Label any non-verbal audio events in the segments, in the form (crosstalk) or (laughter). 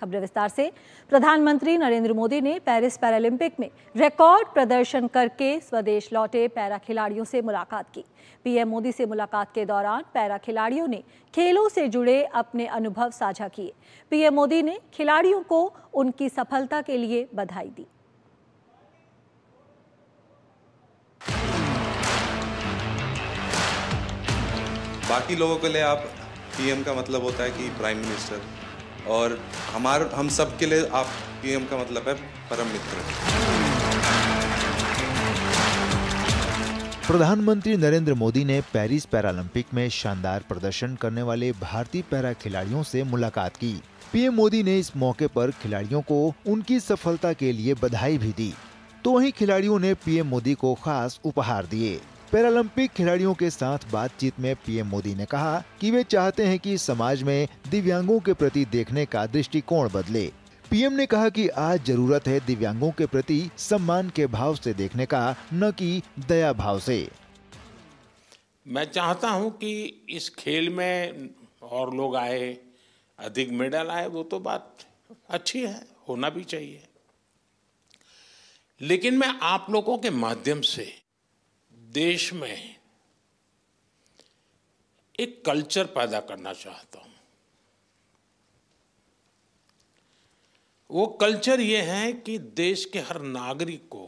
खबरें विस्तार से प्रधानमंत्री नरेंद्र मोदी ने पेरिस पैरालंपिक में रिकॉर्ड प्रदर्शन करके स्वदेश लौटे पैरा खिलाड़ियों से मुलाकात की पीएम मोदी से मुलाकात के दौरान पैरा खिलाड़ियों ने खेलों से जुड़े अपने अनुभव साझा किए पीएम मोदी ने खिलाड़ियों को उनकी सफलता के लिए बधाई दी बाकी लोगों के लिए आप पीएम का मतलब होता है कि प्राइम मिनिस्टर और हमार हम सब के लिए आप पीएम का मतलब है परम मित्र प्रधानमंत्री नरेंद्र मोदी ने पेरिस पैरालंपिक में शानदार प्रदर्शन करने वाले भारतीय पैरा खिलाड़ियों से मुलाकात की पीएम मोदी ने इस मौके पर खिलाड़ियों को उनकी सफलता के लिए बधाई भी दी तो वहीं खिलाड़ियों ने पीएम मोदी को खास उपहार दिए पैरालंपिक खिलाड़ियों के साथ बातचीत में पीएम मोदी ने कहा कि वे चाहते हैं कि समाज में दिव्यांगों के प्रति देखने का दृष्टिकोण बदले पीएम ने कहा कि आज जरूरत है दिव्यांगों के प्रति सम्मान के भाव से देखने का न कि दया भाव से मैं चाहता हूं कि इस खेल में और लोग आए अधिक मेडल आए वो तो बात अच्छी है होना भी चाहिए लेकिन मैं आप लोगों के माध्यम से देश में एक कल्चर पैदा करना चाहता हूं वो कल्चर ये है कि देश के हर नागरिक को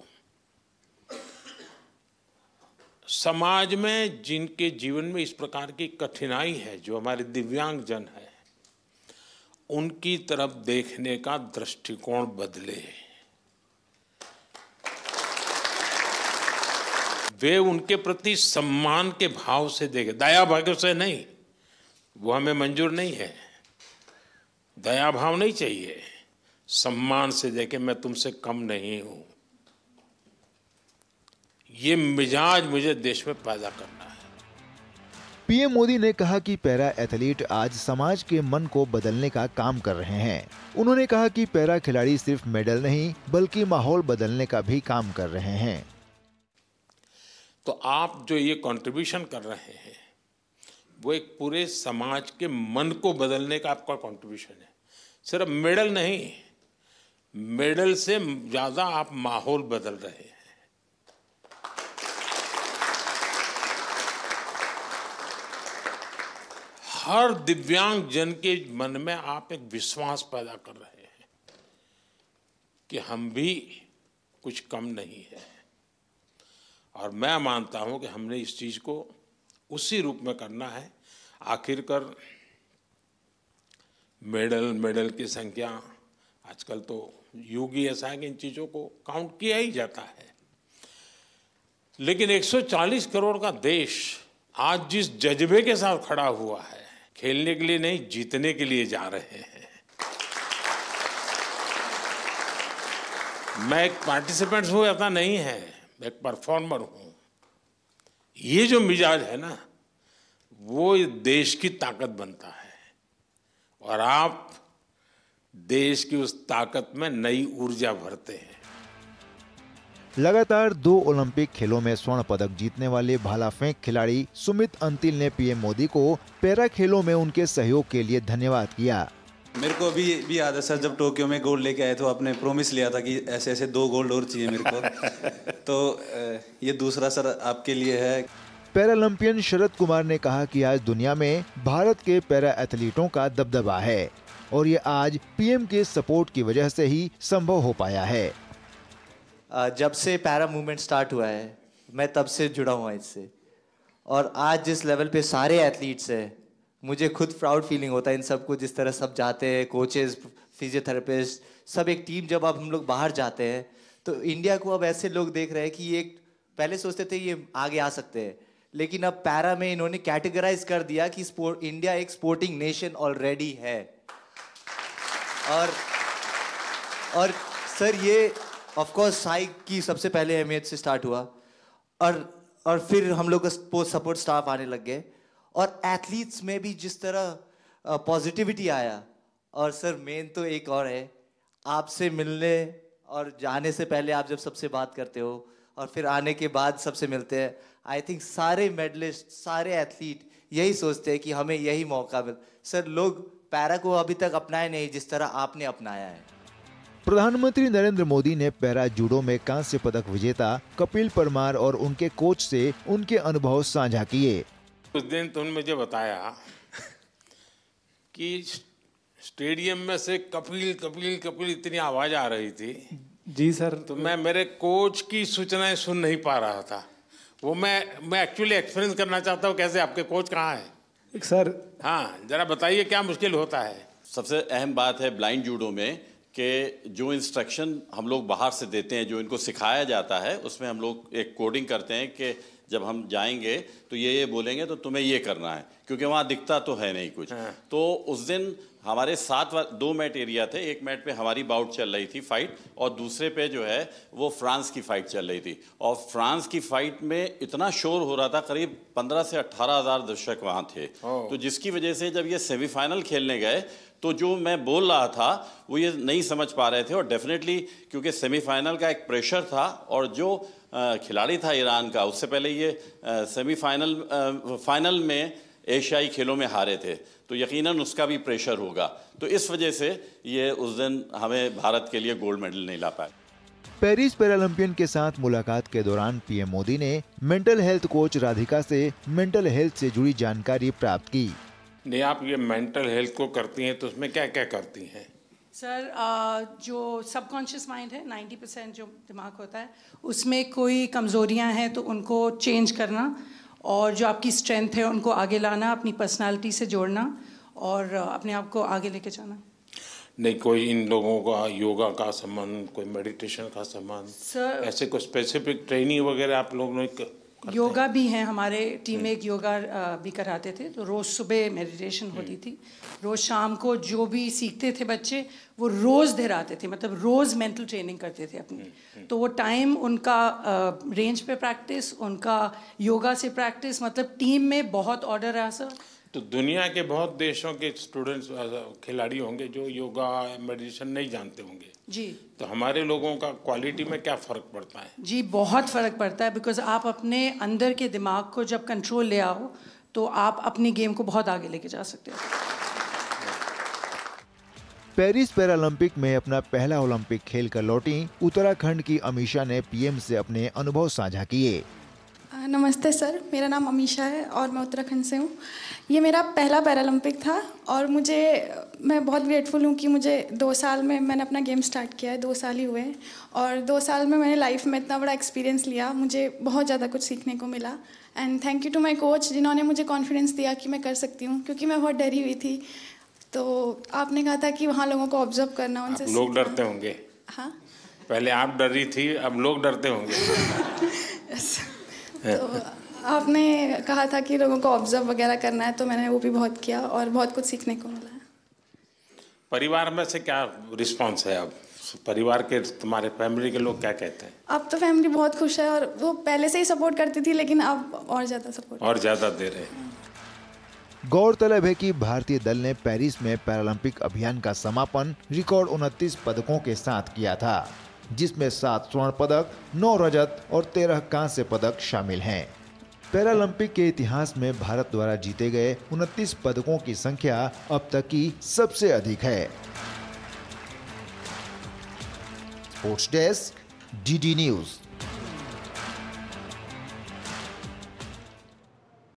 समाज में जिनके जीवन में इस प्रकार की कठिनाई है जो हमारे दिव्यांग जन है उनकी तरफ देखने का दृष्टिकोण बदले है वे उनके प्रति सम्मान के भाव से देखे दया भाग्य से नहीं वो हमें मंजूर नहीं है दया भाव नहीं चाहिए सम्मान से देखे मैं तुमसे कम नहीं हूं ये मिजाज मुझे देश में पैदा करना है पीएम मोदी ने कहा कि पैरा एथलीट आज समाज के मन को बदलने का काम कर रहे हैं उन्होंने कहा कि पैरा खिलाड़ी सिर्फ मेडल नहीं बल्कि माहौल बदलने का भी काम कर रहे हैं तो आप जो ये कंट्रीब्यूशन कर रहे हैं वो एक पूरे समाज के मन को बदलने का आपका कंट्रीब्यूशन है सिर्फ मेडल नहीं मेडल से ज़्यादा आप माहौल बदल रहे हैं हर दिव्यांग जन के मन में आप एक विश्वास पैदा कर रहे हैं कि हम भी कुछ कम नहीं है और मैं मानता हूं कि हमने इस चीज़ को उसी रूप में करना है आखिरकार मेडल मेडल की संख्या आजकल तो युग ही ऐसा है कि इन चीज़ों को काउंट किया ही जाता है लेकिन 140 करोड़ का देश आज जिस जज्बे के साथ खड़ा हुआ है खेलने के लिए नहीं जीतने के लिए जा रहे हैं मैं एक पार्टिसिपेंट्स हूं ऐसा नहीं है मैं परफॉर्मर हूं ये जो मिजाज है ना वो देश की ताकत बनता है और आप देश की उस ताकत में नई ऊर्जा भरते हैं लगातार दो ओलंपिक खेलों में स्वर्ण पदक जीतने वाले भाला फेंक खिलाड़ी सुमित अंतिल ने पीएम मोदी को पैरा खेलों में उनके सहयोग के लिए धन्यवाद किया मेरे को अभी भी याद है सर जब टोक्यो में गोल्ड लेके आए तो आपने प्रॉमिस लिया था कि ऐसे ऐसे दो गोल्ड और चाहिए मेरे को (laughs) तो ये दूसरा सर आपके लिए है पैरालंपियन शरद कुमार ने कहा कि आज दुनिया में भारत के पैरा एथलीटों का दबदबा है और ये आज पीएम के सपोर्ट की वजह से ही संभव हो पाया है जब से पैरा मूवमेंट स्टार्ट हुआ है मैं तब से जुड़ा हुआ इससे और आज जिस लेवल पे सारे एथलीट्स हैं मुझे खुद प्राउड फीलिंग होता है इन सबको जिस तरह सब जाते हैं कोचेज फिजियोथेरापिस्ट सब एक टीम जब अब हम लोग बाहर जाते हैं तो इंडिया को अब ऐसे लोग देख रहे हैं कि ये पहले सोचते थे ये आगे आ सकते हैं लेकिन अब पैरा में इन्होंने कैटेगराइज कर दिया कि स्पोर्ट इंडिया एक स्पोर्टिंग नेशन ऑलरेडी है और और सर ये ऑफ कोर्स साइक की सबसे पहले अहमियत से स्टार्ट हुआ और और फिर हम लोग का सपोर्ट स्टाफ आने लग गए और एथलीट्स में भी जिस तरह पॉजिटिविटी आया और सर मेन तो एक और है आपसे मिलने और जाने से पहले आप जब सबसे बात करते हो और फिर आने के बाद सबसे मिलते हैं आई थिंक सारे मेडलिस्ट सारे एथलीट यही सोचते हैं कि हमें यही मौका मिल सर लोग पैरा को अभी तक अपनाए नहीं जिस तरह आपने अपनाया है प्रधानमंत्री नरेंद्र मोदी ने पैरा जूडो में कांस्य पदक विजेता कपिल परमार और उनके कोच से उनके अनुभव साझा किए कुछ दिन तो उन्होंने मुझे बताया कि स्टेडियम में से कपिल कपिल कपिल इतनी आवाज आ रही थी जी सर तो मैं मेरे कोच की सूचनाएं सुन नहीं पा रहा था वो मैं मैं एक्चुअली एक्सपीरियंस करना चाहता हूँ कैसे आपके कोच कहाँ है सर हाँ जरा बताइए क्या मुश्किल होता है सबसे अहम बात है ब्लाइंड जूडो में कि जो इंस्ट्रक्शन हम लोग बाहर से देते हैं जो इनको सिखाया जाता है उसमें हम लोग एक कोडिंग करते हैं कि जब हम जाएंगे तो ये ये बोलेंगे तो तुम्हें ये करना है क्योंकि वहाँ दिखता तो है नहीं कुछ हाँ। तो उस दिन हमारे सात दो मैट एरिया थे एक मैट पे हमारी बाउट चल रही थी फाइट और दूसरे पे जो है वो फ्रांस की फाइट चल रही थी और फ्रांस की फाइट में इतना शोर हो रहा था करीब पंद्रह से अट्ठारह हज़ार दर्शक वहाँ थे तो जिसकी वजह से जब ये सेमीफाइनल खेलने गए तो जो मैं बोल रहा था वो ये नहीं समझ पा रहे थे और डेफिनेटली क्योंकि सेमीफाइनल का एक प्रेशर था और जो खिलाड़ी था ईरान का उससे पहले ये सेमीफाइनल फाइनल में एशियाई खेलों में हारे थे तो यकीनन उसका भी प्रेशर होगा तो इस वजह से ये उस दिन हमें भारत के लिए गोल्ड मेडल नहीं ला पाए पेरिस पैरालंपियन के साथ मुलाकात के दौरान पीएम मोदी ने मेंटल हेल्थ कोच राधिका से मेंटल हेल्थ से जुड़ी जानकारी प्राप्त की नहीं आप ये मेंटल हेल्थ को करती हैं तो उसमें क्या क्या करती हैं सर uh, जो सबकॉन्शियस माइंड है 90 परसेंट जो दिमाग होता है उसमें कोई कमज़ोरियां हैं तो उनको चेंज करना और जो आपकी स्ट्रेंथ है उनको आगे लाना अपनी पर्सनालिटी से जोड़ना और uh, अपने आप को आगे लेके जाना नहीं कोई इन लोगों का योगा का संबंध कोई मेडिटेशन का संबंध ऐसे कोई स्पेसिफिक ट्रेनिंग वगैरह आप लोगों ने योगा भी हैं हमारे टीम में एक योगा भी कराते थे तो रोज़ सुबह मेडिटेशन होती थी रोज़ शाम को जो भी सीखते थे बच्चे वो रोज़ आते थे मतलब रोज़ मेंटल ट्रेनिंग करते थे अपनी हम्म, हम्म। तो वो टाइम उनका रेंज पे प्रैक्टिस उनका योगा से प्रैक्टिस मतलब टीम में बहुत ऑर्डर रहा सर तो दुनिया के बहुत देशों के स्टूडेंट्स खिलाड़ी होंगे जो योगा मेडिटेशन नहीं जानते होंगे जी तो हमारे लोगों का क्वालिटी में क्या फ़र्क पड़ता है जी बहुत फ़र्क पड़ता है बिकॉज आप अपने अंदर के दिमाग को जब कंट्रोल ले आओ तो आप अपनी गेम को बहुत आगे लेके जा सकते हो पेरिस पैरालंपिक में अपना पहला ओलंपिक खेल कर लौटी उत्तराखंड की अमीषा ने पीएम से अपने अनुभव साझा किए नमस्ते सर मेरा नाम अमीशा है और मैं उत्तराखंड से हूँ ये मेरा पहला पैरालंपिक था और मुझे मैं बहुत ग्रेटफुल हूँ कि मुझे दो साल में मैंने अपना गेम स्टार्ट किया है दो साल ही हुए हैं और दो साल में मैंने लाइफ में इतना बड़ा एक्सपीरियंस लिया मुझे बहुत ज़्यादा कुछ सीखने को मिला and thank you to my coach जिन्होंने मुझे कॉन्फिडेंस दिया कि मैं कर सकती हूँ क्योंकि मैं बहुत डरी हुई थी तो आपने कहा था कि वहाँ लोगों को ऑब्जर्व करना उनसे लोग डरते होंगे हाँ पहले आप डर रही थी अब लोग डरते होंगे (laughs) तो आपने कहा था कि लोगों को ऑब्जर्व वगैरह करना है तो मैंने वो भी बहुत किया और बहुत कुछ सीखने को मिला है परिवार में से क्या रिस्पॉन्स है अब परिवार के तुम्हारे फैमिली के लोग क्या कहते हैं अब तो फैमिली बहुत खुश है और वो पहले से ही सपोर्ट करती थी लेकिन अब और ज़्यादा सपोर्ट और ज़्यादा दे रहे हैं गौरतलब है कि भारतीय दल ने पेरिस में पैरालंपिक अभियान का समापन रिकॉर्ड उनतीस पदकों के साथ किया था जिसमें सात स्वर्ण पदक नौ रजत और तेरह कांस्य पदक शामिल हैं पैरालंपिक के इतिहास में भारत द्वारा जीते गए उनतीस पदकों की संख्या अब तक की सबसे अधिक है स्पोर्ट्स डेस्क डी न्यूज़